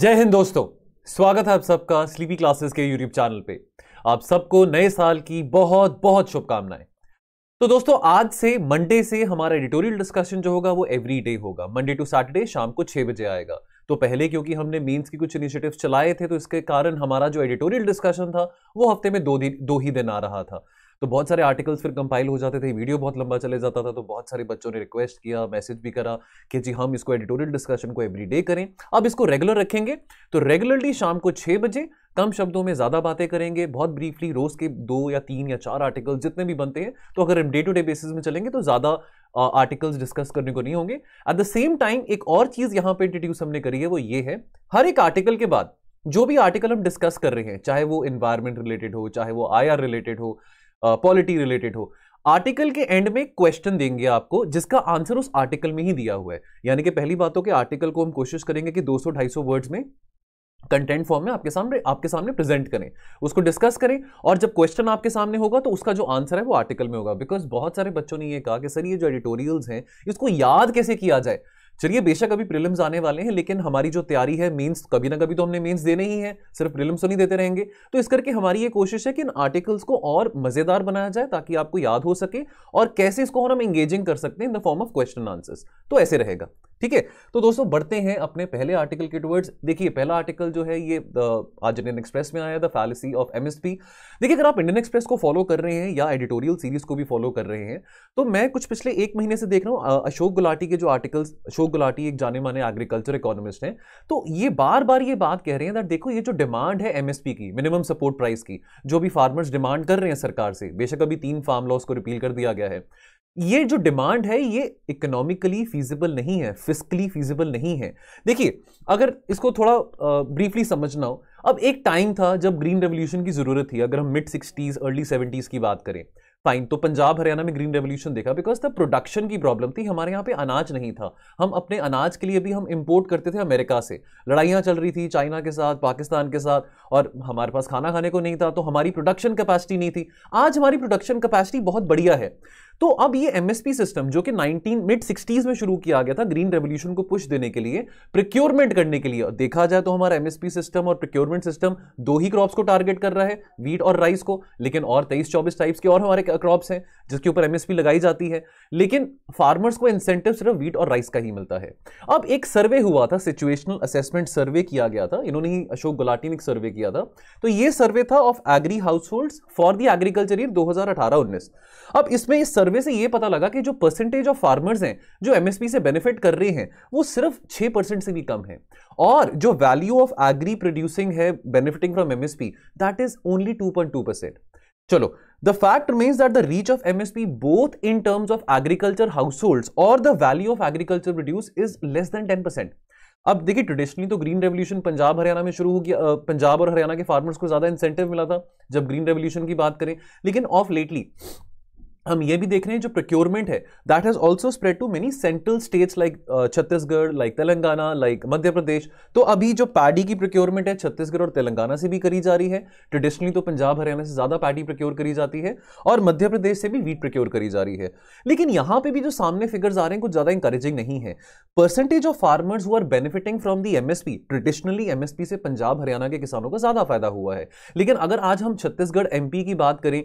जय हिंद दोस्तों स्वागत है आप सबका स्लीपी क्लासेस के यूट्यूब चैनल पे आप सबको नए साल की बहुत बहुत शुभकामनाएं तो दोस्तों आज से मंडे से हमारा एडिटोरियल डिस्कशन जो होगा वो एवरी डे होगा मंडे टू सैटरडे शाम को छह बजे आएगा तो पहले क्योंकि हमने मीन्स की कुछ इनिशिएटिव चलाए थे तो इसके कारण हमारा जो एडिटोरियल डिस्कशन था वो हफ्ते में दो दिन दो ही दिन आ रहा था तो बहुत सारे आर्टिकल्स फिर कंपाइल हो जाते थे वीडियो बहुत लंबा चले जाता था तो बहुत सारे बच्चों ने रिक्वेस्ट किया मैसेज भी करा कि जी हम इसको एडिटोरियल डिस्कशन को एवरी डे करें अब इसको रेगुलर रखेंगे तो रेगुलरली शाम को छः बजे कम शब्दों में ज़्यादा बातें करेंगे बहुत ब्रीफली रोज़ के दो या तीन या चार आर्टिकल जितने भी बनते हैं तो अगर हम डे टू डे बेसिस में चलेंगे तो ज़्यादा आर्टिकल्स डिस्कस करने को नहीं होंगे एट द सेम टाइम एक और चीज़ यहाँ पे इंट्रोड्यूस हमने करी है वो ये है हर एक आर्टिकल के बाद जो भी आर्टिकल हम डिस्कस कर रहे हैं चाहे वो इन्वायरमेंट रिलेटेड हो चाहे वो आई रिलेटेड हो पॉलिटी रिलेटेड हो आर्टिकल के एंड में क्वेश्चन देंगे आपको जिसका आंसर उस आर्टिकल में ही दिया हुआ है यानी कि पहली बात हो तो कि आर्टिकल को हम कोशिश करेंगे कि 200-250 वर्ड्स में कंटेंट फॉर्म में आपके सामने आपके सामने प्रेजेंट करें उसको डिस्कस करें और जब क्वेश्चन आपके सामने होगा तो उसका जो आंसर है वो आर्टिकल में होगा बिकॉज बहुत सारे बच्चों ने यह कहा कि सर ये जो एडिटोरियल्स हैं इसको याद कैसे किया जाए चलिए बेशक अभी प्रिलिम्स आने वाले हैं लेकिन हमारी जो तैयारी है मेंस कभी ना कभी तो हमने मेंस देने ही है सिर्फ प्रिलिम्स तो नहीं देते रहेंगे तो इस करके हमारी ये कोशिश है कि इन आर्टिकल्स को और मजेदार बनाया जाए ताकि आपको याद हो सके और कैसे इसको और हम इंगेजिंग कर सकते हैं in the form of question answers तो ऐसे रहेगा ठीक है तो दोस्तों बढ़ते हैं अपने पहले आर्टिकल के टूवर्ड्स देखिए पहला आर्टिकल जो है ये आज इंडियन एक्सप्रेस में आया द फैलिसी ऑफ एमएसपी देखिए अगर आप इंडियन एक्सप्रेस को फॉलो कर रहे हैं या एडिटोरियल सीरीज को भी फॉलो कर रहे हैं तो मैं कुछ पिछले एक महीने से देख रहा हूँ अशोक गुलाटी के जो आर्टिकल्स अशोक गुलाटी एक जाने माने एग्रीकल्चर इकोनॉमिस्ट हैं तो ये बार बार ये बात कह रहे हैं दैट देखो ये जो डिमांड है एमएसपी की मिनिमम सपोर्ट प्राइस की जो भी फार्मर्स डिमांड कर रहे हैं सरकार से बेशक अभी तीन फार्म लॉस को रिपील कर दिया गया है ये जो डिमांड है ये इकोनॉमिकली फीजिबल नहीं है फिजिकली फीजिबल नहीं है देखिए अगर इसको थोड़ा ब्रीफली समझना हो अब एक टाइम था जब ग्रीन रेवोल्यूशन की ज़रूरत थी अगर हम मिड सिक्सटीज़ अर्ली सेवेंटीज़ की बात करें फाइन तो पंजाब हरियाणा में ग्रीन रेवोल्यूशन देखा बिकॉज द प्रोडक्शन की प्रॉब्लम थी हमारे यहाँ पे अनाज नहीं था हम अपने अनाज के लिए भी हम इंपोर्ट करते थे अमेरिका से लड़ाइयाँ चल रही थी चाइना के साथ पाकिस्तान के साथ और हमारे पास खाना खाने को नहीं था तो हमारी प्रोडक्शन कैपेसिटी नहीं थी आज हमारी प्रोडक्शन कैपेसिटी बहुत बढ़िया है तो अब ये एमएसपी सिस्टम जो कि 19 मिड 60s में शुरू किया गया था ग्रीन रेवोल्यूशन को पुश देने के लिए प्रिक्योरमेंट करने के लिए देखा जाए तो हमारा एमएसपी सिस्टम और प्रिक्योरमेंट सिस्टम दो ही क्रॉप्स को टारगेट कर रहा है वीट और राइस को लेकिन और तेईस चौबीस टाइप्स के और हमारे क्रॉप्स हैं जिसके ऊपर एमएसपी लगाई जाती है लेकिन फार्मर्स को इंसेंटिव सिर्फ वीट और राइस का ही मिलता है अब एक सर्वे हुआ था सिचुएशनल असेसमेंट सर्वे किया गया था इन्होंने ही अशोक गुलाटी ने एक सर्वे किया था तो ये सर्वे था of agri house for the agriculture year दो हजार अब इसमें इस सर्वे से ये पता लगा कि जो परसेंटेज ऑफ फार्मर्स हैं जो एमएसपी से बेनिफिट कर रहे हैं वो सिर्फ छह परसेंट से भी कम है और जो वैल्यू ऑफ एग्री प्रोड्यूसिंग है benefiting from MSP that is only two point two percent चलो the fact remains that the reach of MSP both in terms of agriculture households or the value of agriculture produce is less than 10%. अब देखिए traditionally तो green revolution Punjab Haryana में शुरू हो गया पंजाब और हरियाणा के फार्मर्स को ज़्यादा इंसेंटिव मिला था जब ग्रीन रेवोल्यूशन की बात करें लेकिन ऑफ लेटली हम ये भी देख रहे हैं जो प्रोक्योरमेंट है that has also spread to many central states like Chhattisgarh like Telangana like Madhya Pradesh तो अभी जो पैडी की प्रोक्योरमेंट है छत्तीसगढ़ और तेलंगाना से भी करी जा रही है ट्रेडिशनली तो पंजाब हरियाणा से ज़्यादा पैडी प्रोक्योर करी जाती है और मध्य प्रदेश से भी वीट प्रोक्योर करी जा रही है लेकिन यहाँ पर भी जो सामने फिगर्स आ रहे हैं कुछ ज़्यादा इंकरेजिंग नहीं है percentage of farmers who are benefiting from the MSP traditionally MSP से पंजाब हरियाणा के किसानों का ज़्यादा फायदा हुआ है लेकिन अगर आज हम छत्तीसगढ़ एमपी की बात करें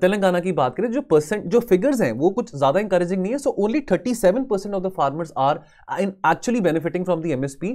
तेलंगाना की बात करें जो परसेंट एंड जो फिगर्स हैं वो कुछ ज़्यादा इंकरेजिंग नहीं है so only thirty seven percent of the farmers are in actually benefiting from the M S P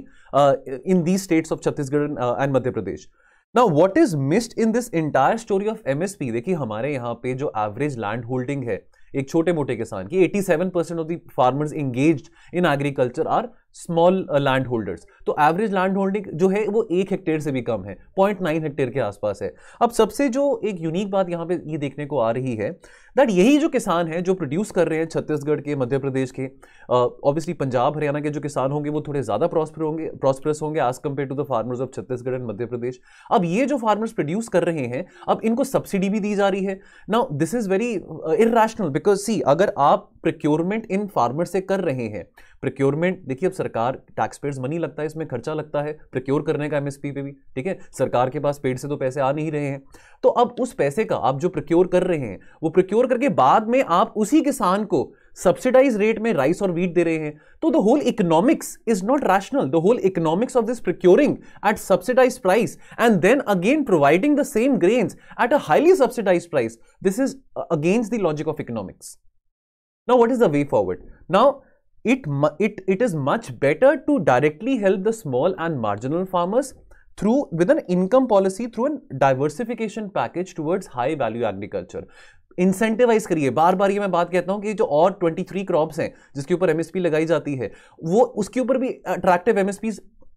in the states of Chhattisgarh and Madhya Pradesh now what is missed in this entire story of M S P देखिए हमारे यहाँ पे जो average land holding है एक छोटे मोटे किसान की eighty seven percent of the farmers engage in agriculture are small land holders तो एवरेज लैंड होल्डिंग जो है वो एक हेक्टेयर से भी कम है पॉइंट नाइन हेक्टेयर के आसपास है अब सबसे जो एक यूनिक बात यहाँ पे ये यह देखने को आ रही है दैट यही जो किसान हैं जो प्रोड्यूस कर रहे हैं छत्तीसगढ़ के मध्य प्रदेश के ऑब्वियसली uh, पंजाब हरियाणा के जो किसान होंगे वो थोड़े ज़्यादा प्रॉस्पर होंगे प्रॉस्परस होंगे as compare to the farmers of Chhattisgarh and Madhya Pradesh अब ये जो फार्मर्स प्रोड्यूस कर रहे हैं अब इनको सब्सिडी भी दी जा रही है ना this is very irrational because see अगर आप प्रिक्योरमेंट इन फार्मर से कर रहे हैं प्रोक्योरमेंट देखिए अब सरकार टैक्स पेयर्स मनी लगता है इसमें खर्चा लगता है प्रोक्योर करने का एमएसपी पे भी ठीक है सरकार के पास पेड़ से तो पैसे आ नहीं रहे हैं तो अब उस पैसे का आप जो प्रोक्योर कर रहे हैं वो प्रोक्योर करके बाद में आप उसी किसान को सब्सिडाइज रेट में राइस और वीट दे रहे हैं तो the whole economics is not rational the whole economics of this procuring at subsidize price and then again providing the same grains at a highly subsidize price this is against the logic of economics now what is the way forward now it, it, it is much better to directly help the small and marginal farmers through with an income policy through a diversification package towards high value agriculture incentivize करिए बार बार ये मैं बात कहता हूँ कि जो और 23 क्रॉप्स हैं जिसके ऊपर एमएसपी लगाई जाती है वो उसके ऊपर भी अट्रैक्टिव एमएसपी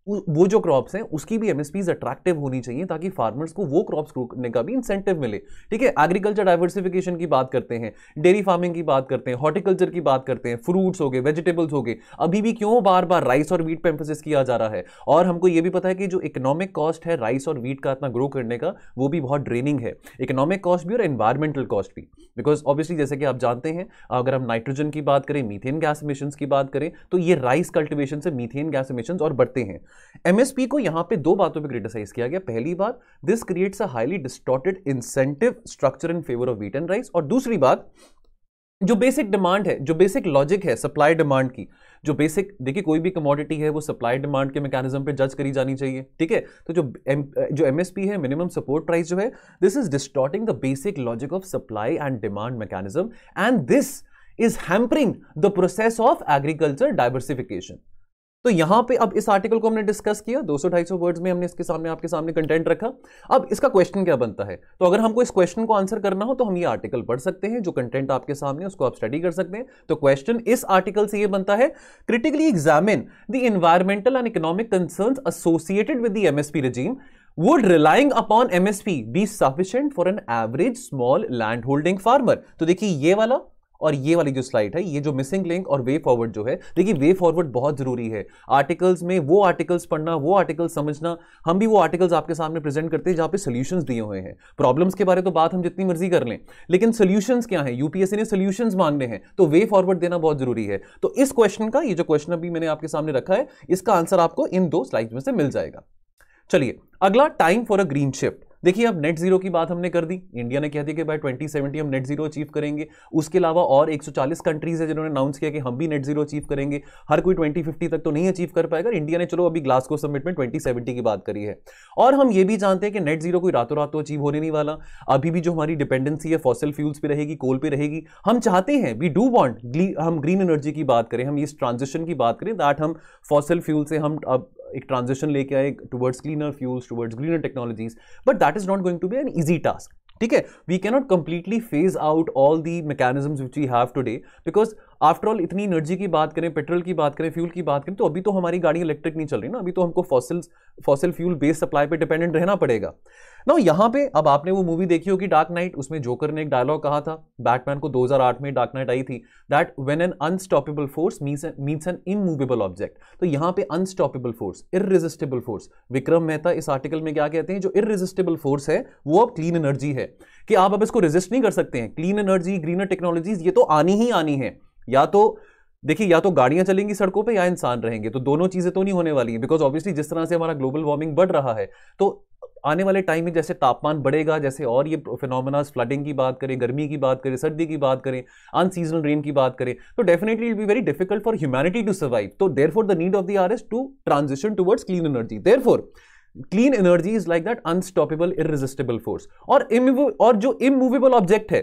वो जो क्रॉप्स हैं उसकी भी एमएसपीज अट्रैक्टिव होनी चाहिए ताकि फार्मर्स को वो क्रॉप्स रोकने का भी इंसेंटिव मिले ठीक है एग्रीकल्चर डाइवर्सिफिकेशन की बात करते हैं डेयरी फार्मिंग की बात करते हैं हॉर्टिकल्चर की बात करते हैं फ्रूट्स हो गए वेजिटेबल्स हो गए अभी भी क्यों बार बार राइस और वीट पर एम्फोसिस किया जा रहा है और हमको ये भी पता है कि जो इकोनॉमिक कॉस्ट है राइस और वीट का इतना ग्रो करने का वो भी बहुत ड्रेनिंग है इकोनॉमिक कॉस्ट भी और इन्वायरमेंटल कॉस्ट भी बिकॉज ऑब्वियसली जैसे कि आप जानते हैं अगर हम नाइट्रोजन की बात करें मीथेन गैस इमिशन की बात करें तो ये राइस कल्टिवेशन से मीथेन गैस इमिशन और बढ़ते हैं एमएसपी को यहां पे दो बातों पे क्रिटिसाइज किया गया पहली बात this creates a highly distorted incentive structure in favour of wheat and rice और दूसरी बात जो बेसिक डिमांड है जो बेसिक लॉजिक है सप्लाई डिमांड की जो बेसिक देखिए कोई भी कमोडिटी है वो सप्लाई डिमांड के मैकेनिज्म पे जज करी जानी चाहिए ठीक है तो जो एम, जो एमएसपी है मिनिमम सपोर्ट प्राइस जो है this is distorting the basic logic of supply and demand mechanism and this is hampering the process of agriculture diversification तो यहां पे अब इस आर्टिकल को हमने डिस्कस किया 200 250 वर्ड्स में हमने इसके सामने आपके सामने कंटेंट रखा अब इसका क्वेश्चन क्या बनता है तो अगर हमको इस क्वेश्चन को आंसर करना हो तो हम ये आर्टिकल पढ़ सकते हैं जो कंटेंट आपके सामने उसको आप स्टडी कर सकते हैं तो क्वेश्चन इस आर्टिकल से यह बनता है critically examine the environmental and economic concern associated with the MSP regime would relying upon MSP be sufficient for an average small land holding farmer? तो देखिए ये वाला और ये वाली जो स्लाइड है ये जो मिसिंग लिंक और वे फॉरवर्ड जो है देखिए वे फॉरवर्ड बहुत जरूरी है आर्टिकल्स में वो आर्टिकल्स पढ़ना वो आर्टिकल्स समझना हम भी वो आर्टिकल्स आपके सामने प्रेजेंट करते हैं जहाँ पे सोल्यूशंस दिए हुए हैं प्रॉब्लम्स के बारे तो बात हम जितनी मर्जी कर लें लेकिन सोल्यूशन क्या है यूपीएससी ने सोल्यूशन मांगने हैं तो वे फॉरवर्ड देना बहुत जरूरी है तो इस क्वेश्चन का ये जो क्वेश्चन अभी मैंने आपके सामने रखा है इसका आंसर आपको इन दो स्लाइड में से मिल जाएगा चलिए अगला time for a green shift देखिए अब नेट जीरो की बात हमने कर दी इंडिया ने कह दिया कि भाई 2070 हम नेट जीरो अचीव करेंगे उसके अलावा और 140 कंट्रीज है जिन्होंने अनाउंस किया कि हम भी नेट जीरो अचीव करेंगे हर कोई 2050 तक तो नहीं अचीव कर पाएगा इंडिया ने चलो अभी ग्लासगो समिट में 2070 की बात करी है और हम ये भी जानते हैं कि नेट जीरो कोई रातों रात तो अचीव होने नहीं वाला अभी भी जो हमारी डिपेंडेंसी है फॉसल फ्यूल्स पर रहेगी कोल पर रहेगी हम चाहते हैं वी डू वॉन्ट हम ग्रीन एनर्जी की बात करें हम इस ट्रांजिशन की बात करें दैट हम फॉसल फ्यूल से हम अब एक ट्रांजिशन लेके आए towards cleaner fuels towards greener technologies but that is not going to be an easy task. Okay, we cannot completely phase out all the mechanisms which we have today because after all इतनी energy की बात करें petrol की बात करें fuel की बात करें तो अभी तो हमारी गाड़ी इलेक्ट्रिक नहीं चल रही ना अभी तो हमको fossil fossil fuel based supply पे डिपेंडेंट रहना पड़ेगा ना यहाँ पे अब आपने वो मूवी देखी होगी डार्क नाइट उसमें जोकर ने एक डायलॉग कहा था बैटमैन को 2008 में डार्क नाइट आई थी that when an unstoppable force meets an immovable object तो यहाँ पे unstoppable force irresistible force Vikram Mehta इस आर्टिकल में क्या कहते हैं जो इरेजिस्टेबल फोर्स है वो अब क्लीन एनर्जी है कि आप अब इसको रेजिस्ट नहीं कर सकते हैं क्लीन एनर्जी ग्रीनर टेक्नोलॉजीज ये तो आनी ही आनी है या तो देखिए या तो गाड़ियां चलेंगी सड़कों पे या इंसान रहेंगे तो दोनों चीजें तो नहीं होने वाली है बिकॉज ऑब्वियसली जिस तरह से हमारा ग्लोबल वार्मिंग बढ़ रहा है तो आने वाले टाइम में जैसे तापमान बढ़ेगा जैसे और ये फिनोमिनाज फ्लडिंग की बात करें गर्मी की बात करें सर्दी की बात करें अनसीजनल रेन की बात करें तो definitely it be very difficult for humanity to survive तो therefore the need of the R S to transition towards clean energy therefore clean energy is like that unstoppable irresistible force और और जो immovable object है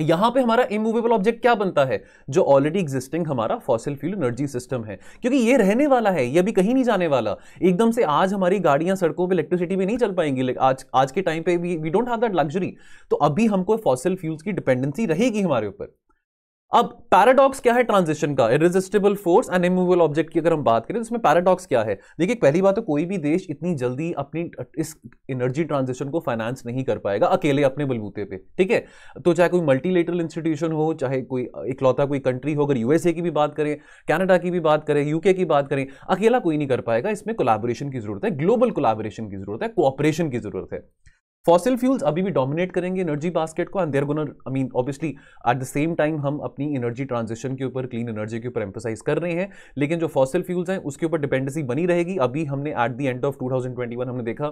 यहां पे हमारा immovable object क्या बनता है जो ऑलरेडी एग्जिस्टिंग हमारा फॉसिल फ्यूल एनर्जी सिस्टम है क्योंकि ये रहने वाला है ये अभी कहीं नहीं जाने वाला एकदम से आज हमारी गाड़ियां सड़कों पे इलेक्ट्रिसिटी भी नहीं चल पाएंगी आज आज के टाइम पे we don't have that luxury तो अभी हमको फॉसिल फ्यूल्स की डिपेंडेंसी रहेगी हमारे ऊपर अब पैराडॉक्स क्या है ट्रांजिशन का irresistible force and immovable object की अगर हम बात करें तो इसमें पैराडॉक्स क्या है देखिए पहली बात तो कोई भी देश इतनी जल्दी अपनी इस एनर्जी ट्रांजिशन को फाइनेंस नहीं कर पाएगा अकेले अपने बलबूते पे ठीक है तो चाहे कोई मल्टीलेटरल इंस्टीट्यूशन हो चाहे कोई इकलौता कोई कंट्री हो अगर यूएसए की भी बात करें कैनेडा की भी बात करें यूके की बात करें अकेला कोई नहीं कर पाएगा इसमें कोलाबोरेशन की जरूरत है ग्लोबल कोलाबोरेशन की जरूरत है कोऑपरेशन की जरूरत है फॉसिल फ्यूल्स अभी भी डोमिनेट करेंगे एनर्जी बास्केट को and they're gonna I mean obviously at the same time हम अपनी एनर्जी ट्रांजिशन के ऊपर क्लीन एनर्जी के ऊपर एम्पोसाइज कर रहे हैं लेकिन जो फॉसिल फ्यूल्स हैं उसके ऊपर डिपेंडेंसी बनी रहेगी अभी हमने एट द एंड ऑफ 2021 हमने देखा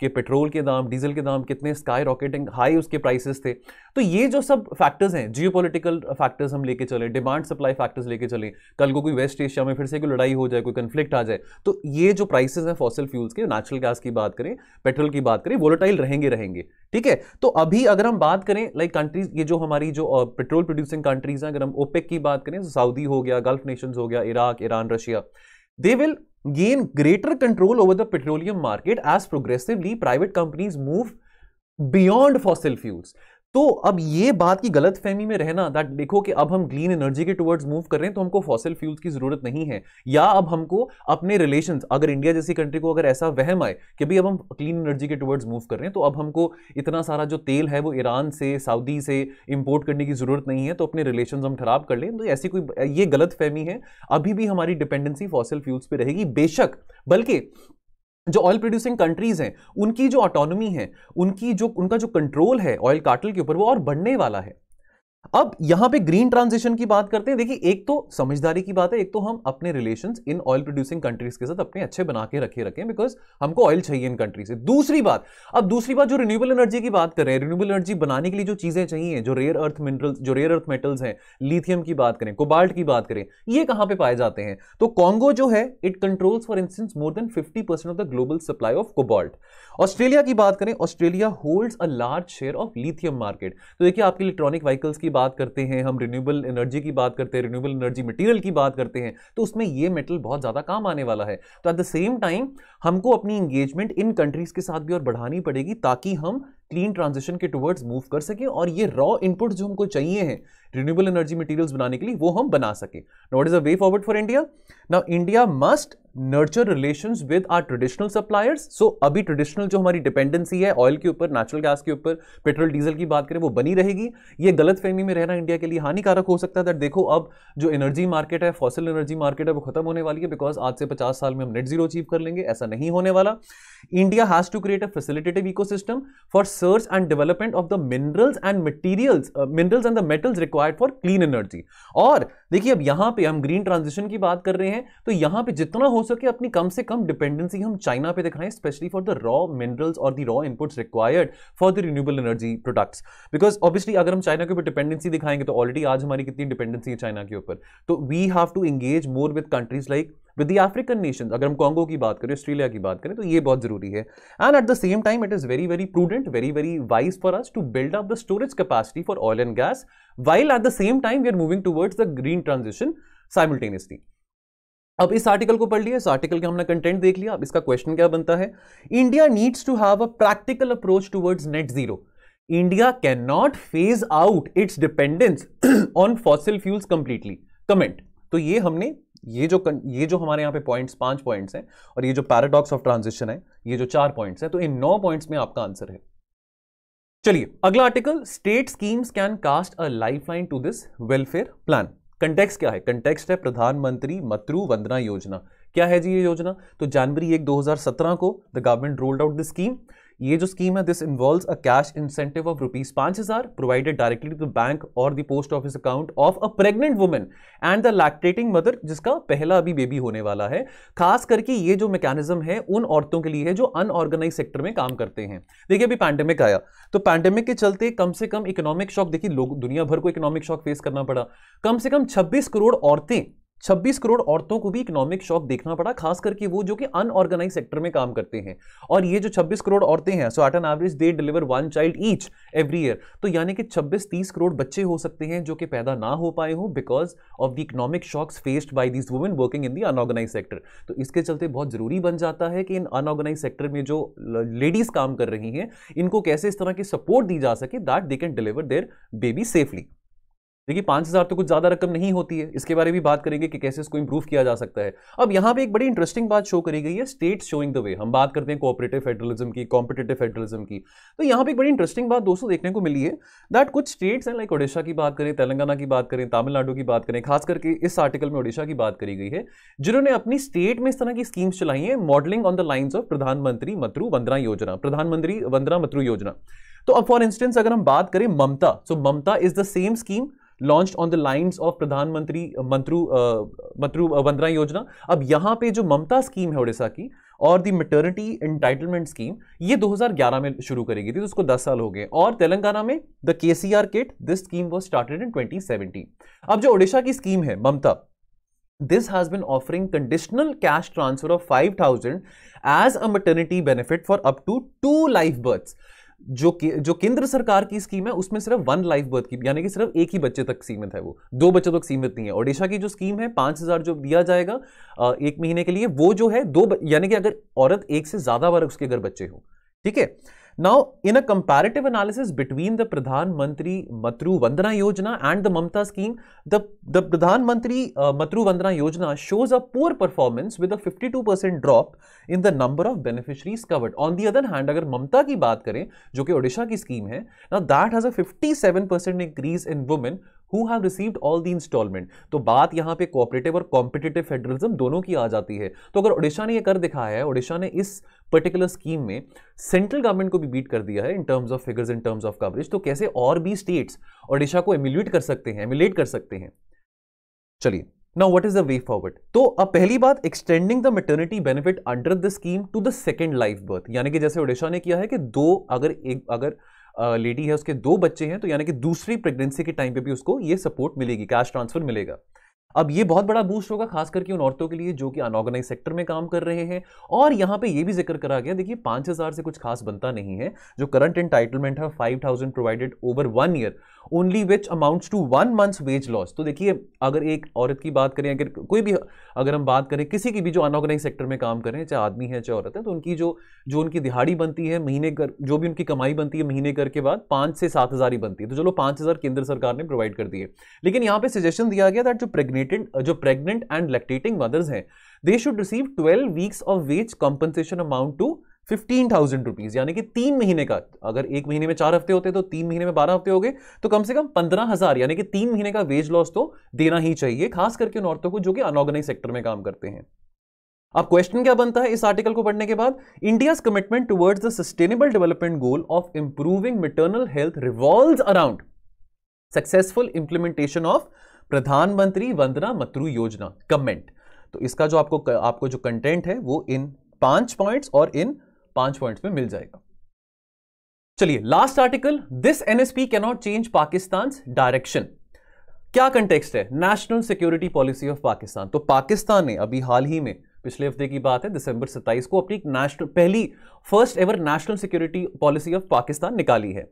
कि पेट्रोल के दाम डीजल के दाम कितने स्काई रॉकेटिंग हाई उसके प्राइसेस थे तो ये जो सब फैक्टर्स हैं जियो फैक्टर्स हम लेके चले डिमांड सप्लाई फैक्टर्स लेके चले कल को कोई वेस्ट एशिया में फिर से कोई लड़ाई हो जाए कोई कन्फ्लिक्ट आ जाए तो ये जो प्राइसेस हैं फॉसिल फ्यूल्स के नेचुरल गैस की बात करें पेट्रोल की बात करें वोलेटाइल रहेंगे रहेंगे ठीक है तो अभी अगर हम बात करें लाइक कंट्रीज ये जो हमारी जो पेट्रोल प्रोड्यूसिंग कंट्रीज हैं अगर हम ओपेक की बात करें सऊदी हो गया गल्फ नेशन हो गया Iraq Iran Russia they will gain greater control over the petroleum market as progressively private companies move beyond fossil fuels तो अब ये बात की गलत फहमी में रहना दैट देखो कि अब हम ग्रीन एनर्जी के टुवर्ड्स मूव कर रहे हैं तो हमको फॉसिल फ्यूल्स की जरूरत नहीं है या अब हमको अपने रिलेशन अगर इंडिया जैसी कंट्री को अगर ऐसा वहम आए कि भाई अब हम क्लीन एनर्जी के टुवर्ड्स मूव कर रहे हैं तो अब हमको इतना सारा जो तेल है वो ईरान से सऊदी से इम्पोर्ट करने की जरूरत नहीं है तो अपने रिलेशन हम खराब कर लें तो ऐसी कोई ये गलत फहमी है अभी भी हमारी डिपेंडेंसी फॉसिल फ्यूल्स पर रहेगी बेशक बल्कि जो ऑयल प्रोड्यूसिंग कंट्रीज़ हैं उनकी जो ऑटोनॉमी है उनकी जो उनका जो कंट्रोल है ऑयल कार्टल के ऊपर वो और बढ़ने वाला है अब यहां पे ग्रीन ट्रांजिशन की बात करते हैं देखिए एक तो समझदारी की बात है एक तो हम अपने relation in oil producing countries के साथ अपने अच्छे बना के रखे रखें बिकॉज हमको ऑयल चाहिए इन कंट्री से दूसरी बात अब दूसरी बात जो रिन्यूएबल एनर्जी की बात कर रहे हैं रिन्यूएबल एनर्जी बनाने के लिए जो चीजें चाहिए जो रेयर अर्थ मिनरल्स जो रेयर अर्थ मेटल्स हैं लिथियम की बात करें कोबाल्ट की बात करें ये कहां पर पाए जाते हैं तो कॉन्गो जो है it controls for instance more than fifty percent of the global supply of cobalt Australia की बात करें Australia holds a large share of lithium market तो देखिए आपके इलेक्ट्रॉनिक व्हीकल्स की बात करते हैं हम रिन्यूएबल एनर्जी की बात करते हैं रिन्यूएबल एनर्जी मटेरियल की बात करते हैं तो उसमें ये मेटल बहुत ज़्यादा काम आने वाला है तो एट द सेम टाइम हमको अपनी इंगेजमेंट इन कंट्रीज के साथ भी और बढ़ानी पड़ेगी ताकि हम क्लीन ट्रांजिशन के टुवर्ड्स मूव कर सकें और ये रॉ इनपुट जो हमको चाहिए हैं रिन्यूएबल एनर्जी मटेरियल्स बनाने के लिए वो हम बना सकें not is a way forward for India now India must nurture relation with our traditional suppliers so अभी ट्रेडिशनल जो हमारी डिपेंडेंसी है ऑयल के ऊपर नेचुरल गैस के ऊपर पेट्रोल डीजल की बात करें वो बनी रहेगी ये गलत फहमी में रहना इंडिया के लिए हानिकारक हो सकता है दैट देखो अब जो एनर्जी मार्केट है फॉसिल एनर्जी मार्केट है वो खत्म होने वाली है बिकॉज आज से पचास साल में हम नेट जीरो अचीव कर लेंगे ऐसा नहीं नहीं होने वाला India has to create a facilitative ecosystem for search and development of the minerals and materials minerals and the metals required for clean energy और देखिए अब यहां पे हम ग्रीन ट्रांजिशन की बात कर रहे हैं तो यहां पे जितना हो सके अपनी कम से कम डिपेंडेंसी हम चाइना पे दिखाएं specially for the raw minerals और the raw inputs required for the renewable energy products because obviously अगर हम चाइना के ऊपर डिपेंडेंसी दिखाएंगे तो ऑलरेडी आज हमारी कितनी डिपेंडेंसी है चाइना के ऊपर तो we have to engage more with countries like with the African nation अगर हम कॉन्गो की बात करें ऑस्ट्रेलिया की बात करें तो ये बहुत जरूरी है and at the same time it is very very prudent very very wise for us to build up the storage capacity for oil and gas while at the same time we are moving towards the green transition simultaneously अब इस article को पढ़ लिया इस article के हमने content देख लिया अब इसका क्वेश्चन क्या बनता है India needs to have a practical approach towards net zero India can not phase out its dependence on fossil fuels completely comment तो ये हमने ये जो ये जो हमारे यहाँ पे पॉइंट्स पांच पॉइंट्स हैं और ये जो पैराडॉक्स ऑफ ट्रांजिशन है ये जो चार पॉइंट्स हैं तो इन नौ पॉइंट्स में आपका आंसर है चलिए अगला article state schemes can cast a lifeline to this welfare plan context क्या है कंटेक्स्ट है प्रधानमंत्री मतरू वंदना योजना क्या है जी ये योजना तो जनवरी एक 2017 को the government rolled out the scheme ये जो स्कीम है this involve a cash incentive of rupees पांच हजार provided directly to the bank और the post office account of a pregnant women and the lactating mother जिसका पहला अभी baby होने वाला है खास करके ये जो मैकेनिज्म है उन औरतों के लिए है जो अनऑर्गेनाइज सेक्टर में काम करते हैं देखिए अभी पैंडेमिक आया तो पैंडेमिक के चलते कम से कम इकोनॉमिक शॉक देखिए लोग दुनिया भर को इकोनॉमिक शॉक फेस करना पड़ा कम से कम छब्बीस करोड़ औरतें 26 करोड़ औरतों को भी इकोनॉमिक शॉक देखना पड़ा खास करके वो जो कि अनऑर्गेनाइज सेक्टर में काम करते हैं और ये जो 26 करोड़ औरतें हैं so at an average they deliver one child each every year तो यानी कि 26-30 करोड़ बच्चे हो सकते हैं जो कि पैदा ना हो पाए हो because of the economic shocks faced by this women working in the unorganised sector तो इसके चलते बहुत ज़रूरी बन जाता है कि इन अनऑर्गेनाइज सेक्टर में जो लेडीज़ काम कर रही हैं इनको कैसे इस तरह की सपोर्ट दी जा सके that they can deliver their baby safely देखिए पाँच हज़ार तो कुछ ज़्यादा रकम नहीं होती है इसके बारे में भी बात करेंगे कि कैसे इसको इंप्रूव किया जा सकता है अब यहाँ पे एक बड़ी इंटरेस्टिंग बात शो करी गई है स्टेट शोइंग द वे हम बात करते हैं कोऑपरेटिव फेडरलिज्म की कॉम्पिटेटिव फेडरलिज्म की तो यहाँ पे एक बड़ी इंटरेस्टिंग बात दोस्तों देखने को मिली है दैट कुछ स्टेट्स हैं लाइक ओडिशा की बात करें तेलंगाना की बात करें तमिलनाडु की बात करें खास करके इस आर्टिकल में ओडिशा की बात करी गई है जिन्होंने अपनी स्टेट में इस तरह की स्कीम्स चलाई हैं modelling on the lines of Pradhanmantri Matru वंदना योजना प्रधानमंत्री वंदना मत्रु योजना तो अब फॉर इंस्टेंस अगर हम बात करें Mamata so Mamata is the same scheme launch on the lines of Pradhanmantri Matru मंत्रु वंदना योजना अब यहाँ पे जो ममता स्कीम है उड़ीसा की और दी मेटर्निटी इंटाइटलमेंट स्कीम ये 2011 में शुरू करेगी थी तो उसको 10 साल हो गए और तेलंगाना में the K C R kit this scheme was started in 2017 अब जो ओडिशा की स्कीम है Mamata this has offering conditional cash transfer of five 5000 as a maternity benefit for up to two life births जो जो केंद्र सरकार की स्कीम है उसमें सिर्फ वन लाइफ बर्थ की यानी कि सिर्फ एक ही बच्चे तक सीमित है वो दो बच्चों तक सीमित नहीं है ओडिशा की जो स्कीम है पांच हजार जो दिया जाएगा एक महीने के लिए वो जो है दो यानी कि अगर औरत एक से ज्यादा बार उसके घर बच्चे हो ठीक है Now, in a comparative analysis between the Pradhan Mantri Matru Vandana Yojana and the Mamta scheme, the, the Pradhan Mantri uh, Matru Vandana Yojana shows a poor performance with a 52% drop in the number of beneficiaries covered. On the other hand, अगर ममता की बात करें जो कि ओडिशा की scheme है, now that has a 57% increase in women who have received all the installment तो बात यहां पे कोऑपरेटिव और कॉम्पिटेटिव फेडरलिज्म दोनों की आ जाती है तो अगर ओडिशा ने ये कर दिखाया है ओडिशा ने इस पर्टिकुलर स्कीम में सेंट्रल गवर्नमेंट को भी बीट कर दिया है in terms of figures in terms of coverage तो कैसे और भी स्टेट्स ओडिशा को एम्यूलेट कर सकते हैं एम्यूलेट कर सकते हैं चलिए now what is the way forward तो अब पहली बात extending the maternity benefit under the scheme to the second life birth यानी कि जैसे ओडिशा ने किया है कि दो अगर एक अगर लेडी है उसके दो बच्चे हैं तो यानी कि दूसरी प्रेगनेंसी के टाइम पे भी उसको ये सपोर्ट मिलेगी कैश ट्रांसफर मिलेगा अब ये बहुत बड़ा बूस्ट होगा खास करके उन औरतों के लिए जो कि अनऑर्गेनाइज सेक्टर में काम कर रहे हैं और यहाँ पे ये भी जिक्र करा गया देखिए पाँच हज़ार से कुछ खास बनता नहीं है जो करंट एंटाइटलमेंट है five thousand provided over one year only which amounts to one months wage loss तो देखिए अगर एक औरत की बात करें अगर कोई भी अगर हम बात करें किसी की भी जो अनऑर्गेनाइज सेक्टर में काम करें चाहे आदमी है चाहे औरत है तो उनकी जो जो उनकी दिहाड़ी बनती है महीने कर जो भी उनकी कमाई बनती है महीने कर के बाद पाँच से सात हज़ार ही बनती है तो चलो पाँच हज़ार केंद्र सरकार ने प्रोवाइड कर दी है लेकिन यहाँ पे सजेशन दिया गया दैट जो प्रेगनेटेड जो प्रेगनेंट एंड लैक्टेटिंग मदर्स हैं they should receive twelve weeks of wage compensation amount to fifteen thousand rupees यानी कि तीन महीने का अगर एक महीने में चार हफ्ते होते तो तीन महीने में बारह हफ्ते हो गए तो कम से कम पंद्रह हज़ार यानी कि तीन महीने का वेज लॉस तो देना ही चाहिए खास करके उन औरतों को जो कि अनऑर्गेनाइज सेक्टर में काम करते हैं अब क्वेश्चन क्या बनता है इस आर्टिकल को पढ़ने के बाद India commitment towards the sustainable development goal of improving maternal health revolve around successful implementation of Pradhanmantri Vandana मतृ योजना कमेंट तो इसका जो आपको आपको जो कंटेंट है वो इन पांच पॉइंट्स और इन पांच पॉइंट में मिल जाएगा चलिए last article this NSP cannot change Pakistan direction क्या कंटेक्स्ट है national security policy of Pakistan तो पाकिस्तान ने अभी हाल ही में पिछले हफ्ते की बात है दिसंबर 27 को अपनी नेशनल पहली first ever national security policy of Pakistan निकाली है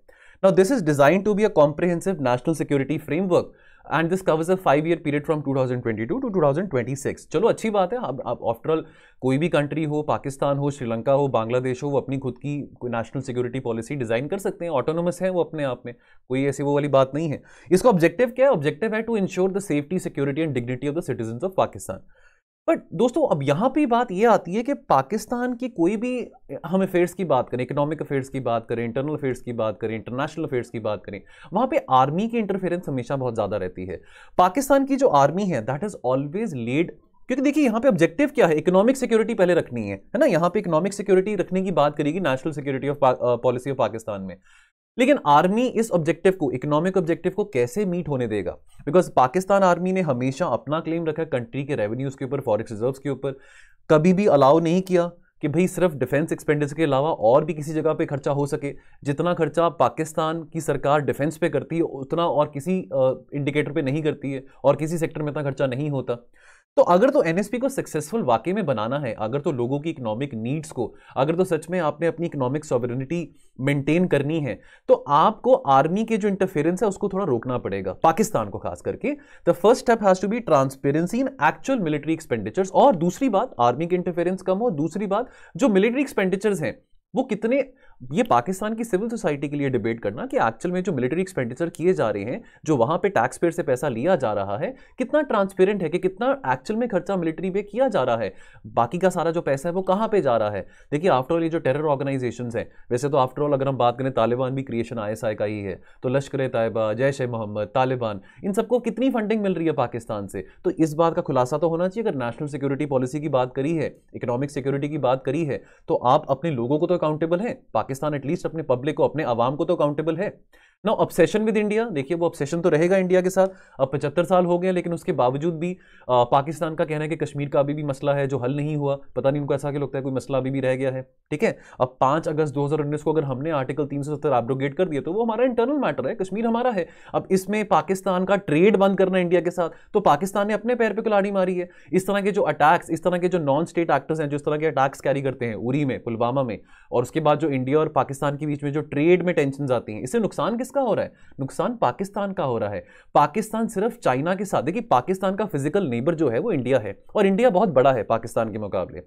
now this is design to be a comprehensive national security framework and this covers a five year period from 2022 to 2026 चलो अच्छी बात है अब आप ऑफ्टरऑल कोई भी कंट्री हो पाकिस्तान हो श्रीलंका हो बांग्लादेश हो वो अपनी खुद की नेशनल सिक्योरिटी पॉलिसी डिज़ाइन कर सकते हैं ऑटोनोमस है वो अपने आप में कोई ऐसी वो वाली बात नहीं है इसका ऑब्जेक्टिव क्या है ऑब्जेक्टिव है to ensure the safety security and dignity of the citizen of Pakistan but दोस्तों अब यहाँ पे बात ये आती है कि पाकिस्तान की कोई भी हम अफेयर्स की बात करें इकोनॉमिक अफेयर्स की बात करें इंटरनल अफेयर्स की बात करें इंटरनेशनल अफेयर्स की बात करें वहाँ पे आर्मी की इंटरफेरेंस हमेशा बहुत ज़्यादा रहती है पाकिस्तान की जो आर्मी है दैट इज़ ऑलवेज लीड क्योंकि देखिए यहाँ पे ऑब्जेक्टिव क्या है इकोनॉमिक सिक्योरिटी पहले रखनी है है ना यहाँ पे इकोनॉमिक सिक्योरिटी रखने की बात करेगी national security of policy of Pakistan में लेकिन आर्मी इस ऑब्जेक्टिव को इकोनॉमिक ऑब्जेक्टिव को कैसे मीट होने देगा बिकॉज पाकिस्तान आर्मी ने हमेशा अपना क्लेम रखा कंट्री के रेवेन्यूज़ के ऊपर फॉरेक्स रिजर्व्स के ऊपर कभी भी अलाउ नहीं किया कि भाई सिर्फ डिफेंस एक्सपेंडिचर के अलावा और भी किसी जगह पे खर्चा हो सके जितना खर्चा पाकिस्तान की सरकार डिफेंस पे करती है उतना और किसी इंडिकेटर पे नहीं करती है और किसी सेक्टर में इतना खर्चा नहीं होता तो अगर तो एनएसपी को सक्सेसफुल वाकई में बनाना है अगर तो लोगों की इकोनॉमिक नीड्स को अगर तो सच में आपने अपनी इकोनॉमिक सॉवरिटी मेंटेन करनी है तो आपको आर्मी के जो इंटरफेरेंस है उसको थोड़ा रोकना पड़ेगा पाकिस्तान को खास करके the first step has to be transparency in actual military expenditures और दूसरी बात आर्मी के इंटरफेरेंस कम हो दूसरी बात जो मिलिट्री एक्सपेंडिचर्स हैं वो कितने ये पाकिस्तान की सिविल सोसाइटी के लिए डिबेट करना कि एक्चुअल में जो मिलिट्री एक्सपेंडिचर किए जा रहे हैं जो वहां पे टैक्स पेयर से पैसा लिया जा रहा है कितना ट्रांसपेरेंट है कि कितना एक्चुअल में खर्चा मिलिट्री पे किया जा रहा है बाकी का सारा जो पैसा है वो कहां पे जा रहा है देखिए ऑल ये जो टेरर ऑर्गेनाइजेशन है वैसे तो आफ्टरऑल अगर हम बात करें तालिबान भी क्रिएशन आई का ही है तो लश्कर तयबा जैश ए मोहम्मद तालिबान इन सबको कितनी फंडिंग मिल रही है पाकिस्तान से तो इस बात का खुलासा तो होना चाहिए अगर नेशनल सिक्योरिटी पॉलिसी की बात करी है इकोनॉमिक सिक्योरिटी की बात करी है तो आप अपने लोगों को तो अकाउंटेबल हैं पाकिस्तान एटलीस्ट अपने पब्लिक को अपने आवाम को तो अकाउंटेबल है ना ऑब्सेशन विद इंडिया देखिए वो ऑब्सेशन तो रहेगा इंडिया के साथ अब पचहत्तर साल हो गए लेकिन उसके बावजूद भी आ, पाकिस्तान का कहना है कि कश्मीर का अभी भी मसला है जो हल नहीं हुआ पता नहीं उनको ऐसा क्या लगता है कोई मसला अभी भी रह गया है ठीक है अब पाँच अगस्त दो को अगर हमने आर्टिकल तीन सौ एब्रोगेट कर दिया तो वो हमारा इंटरनल मैटर है कश्मीर हमारा है अब इसमें पाकिस्तान का ट्रेड बंद करना इंडिया के साथ तो पाकिस्तान ने अपने पैर पर कुलाड़ी मारी है इस तरह के जो अटैक्स इस तरह के जो नॉन स्टेट एक्टर्स हैं जो इस तरह के अटैक्स कैरी करते हैं उरी में पुलवामा में और उसके बाद जो इंडिया और पाकिस्तान के बीच में जो ट्रेड में टेंशन आती हैं इससे नुकसान किस किसका हो रहा है नुकसान पाकिस्तान का हो रहा है पाकिस्तान सिर्फ चाइना के साथ देखिए पाकिस्तान का फिजिकल नेबर जो है वो इंडिया है और इंडिया बहुत बड़ा है पाकिस्तान के मुकाबले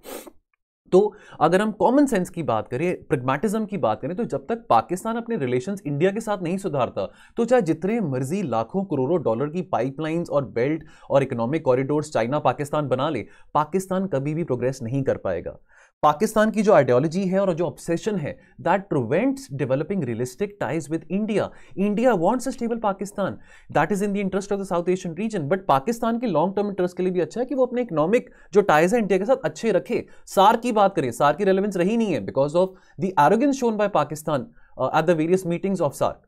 तो अगर हम कॉमन सेंस की बात करें प्रगमेटिज्म की बात करें तो जब तक पाकिस्तान अपने रिलेशंस इंडिया के साथ नहीं सुधारता तो चाहे जितने मर्जी लाखों करोड़ों डॉलर की पाइपलाइंस और बेल्ट और इकोनॉमिक कॉरिडोर्स चाइना पाकिस्तान बना ले पाकिस्तान कभी भी प्रोग्रेस नहीं कर पाएगा पाकिस्तान की जो आइडियोलॉजी है और जो ऑब्सेशन है that prevents developing realistic ties with India India wants a stable Pakistan that is in the interest of the South Asian region but Pakistan के लॉन्ग टर्म इंटरेस्ट के लिए भी अच्छा है कि वो अपने इकोनॉमिक जो टाइज है इंडिया के साथ अच्छे रखे सार की बात करें सार की रेलिवेंस रही नहीं है because of the arrogance shown by Pakistan at the various meetings of SAARC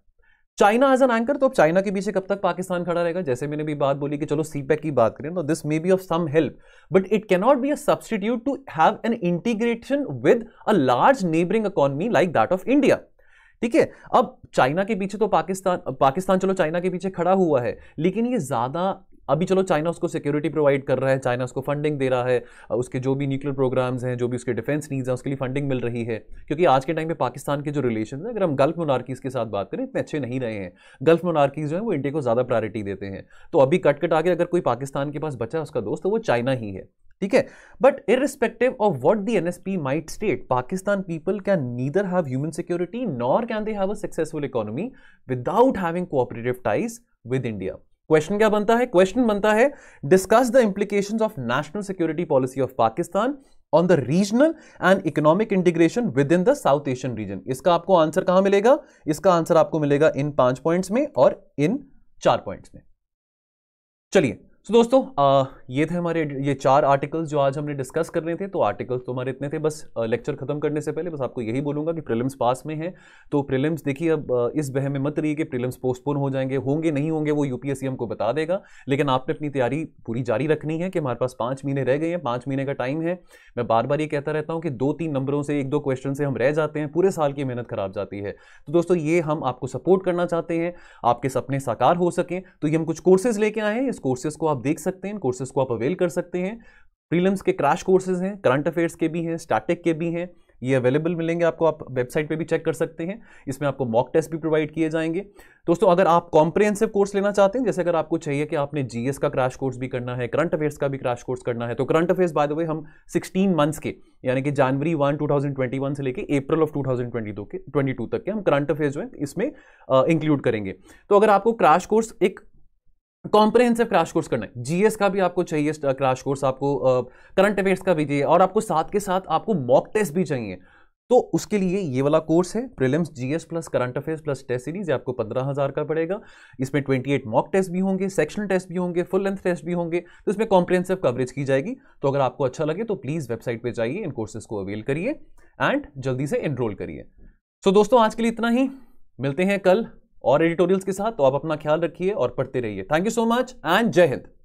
China as an anchor तो अब चाइना के पीछे कब तक पाकिस्तान खड़ा रहेगा जैसे मैंने भी बात बोली कि चलो सीपैक e की बात करें तो this may be of some help but it cannot be a substitute to have an integration with a large neighbouring economy like that of India ठीक है अब चाइना के पीछे तो पाकिस्तान पाकिस्तान चलो चाइना के पीछे खड़ा हुआ है लेकिन ये ज़्यादा अभी चलो चाइना उसको सिक्योरिटी प्रोवाइड कर रहा है चाइना उसको फंडिंग दे रहा है उसके जो भी न्यूक्लियर प्रोग्राम्स हैं जो भी उसके डिफेंस नीड्स हैं उसके लिए फंडिंग मिल रही है क्योंकि आज के टाइम पे पाकिस्तान के जो रिलेशन हैं अगर हम गल्फ मोनार्कीज़ के साथ बात करें इतने अच्छे नहीं रहे हैं गल्फ मोनार्कीज़ जो है वो इंडिया को ज़्यादा प्रायोरिटी देते हैं तो अभी कट कट आगे अगर कोई पाकिस्तान के पास बचा उसका दोस्त तो वो चाइना ही है ठीक है but irrespective of what the N S P might state Pakistan people can neither have human security nor can they have a successful economy without having cooperative ties with India question क्या बनता है question बनता है discuss the implication of national security policy of Pakistan on the regional and economic integration with in the South Asian region इसका आपको answer कहां मिलेगा इसका आंसर आपको मिलेगा इन पांच पॉइंट्स में और इन चार पॉइंट्स में चलिए सो दोस्तों आ, ये थे हमारे ये चार आर्टिकल्स जो आज हमने डिस्कस करने थे तो आर्टिकल्स तो हमारे इतने थे बस लेक्चर खत्म करने से पहले बस आपको यही बोलूंगा कि प्रीलिम्स पास में है तो प्रीलिम्स देखिए अब इस बह में मत रहिए कि प्रीलिम्स पोस्टपोन हो जाएंगे होंगे नहीं होंगे वो यूपीएससी हमको बता देगा लेकिन आपने अपनी तैयारी पूरी जारी रखनी है कि हमारे पास पाँच महीने रह गए हैं पाँच महीने का टाइम है मैं बार बार ये कहता रहता हूँ कि दो तीन नंबरों से एक दो क्वेश्चन से हम रह जाते हैं पूरे साल की मेहनत खराब जाती है तो दोस्तों ये हम आपको सपोर्ट करना चाहते हैं आपके सपने साकार हो सकें तो ये हम कुछ कोर्सेज लेके आए हैं इस कोर्सेज को आप देख सकते हैं कोर्सेज को आप अवेल कर सकते हैं प्रीलिम्स के क्रैश कोर्सेज हैं करंट अफेयर्स के भी हैं स्टैटिक के भी हैं ये अवेलेबल मिलेंगे आपको आप वेबसाइट पे भी चेक कर सकते हैं इसमें आपको मॉक टेस्ट भी प्रोवाइड किए जाएंगे दोस्तों अगर आप कॉम्प्रिहेंसिव कोर्स लेना चाहते हैं जैसे अगर आपको चाहिए कि आपने जीएस का क्रैश कोर्स भी करना है करंट अफेयर्स का भी क्रैश कोर्स करना है तो current affairs by the way हम 16 मंथ्स के यानी कि जनवरी वन टू से लेकर अप्रैल ऑफ टू के ट्वेंटी तक के हम करंट अफेयर्स जो है इसमें इंक्लूड करेंगे तो अगर आपको क्रैश कोर्स एक कॉम्प्रहेंसिव क्रैश कोर्स करना है जीएस का भी आपको चाहिए क्रैश uh, कोर्स आपको करंट uh, अफेयर्स का भी चाहिए और आपको साथ के साथ आपको मॉक टेस्ट भी चाहिए तो उसके लिए ये वाला कोर्स है prelims GS plus current affairs plus test series आपको पंद्रह हज़ार का पड़ेगा इसमें ट्वेंटी एट मॉक टेस्ट भी होंगे सेक्शनल टेस्ट भी होंगे फुल लेंथ टेस्ट भी होंगे तो इसमें कॉम्प्रहेंसिव कवरेज की जाएगी तो अगर आपको अच्छा लगे तो प्लीज़ वेबसाइट पर जाइए इन कोर्सेज को अवेल करिए एंड जल्दी से इनरोल करिए सो so, दोस्तों आज के लिए इतना ही मिलते हैं कल और एडिटोरियल्स के साथ तो आप अपना ख्याल रखिए और पढ़ते रहिए thank you so much and जय हिंद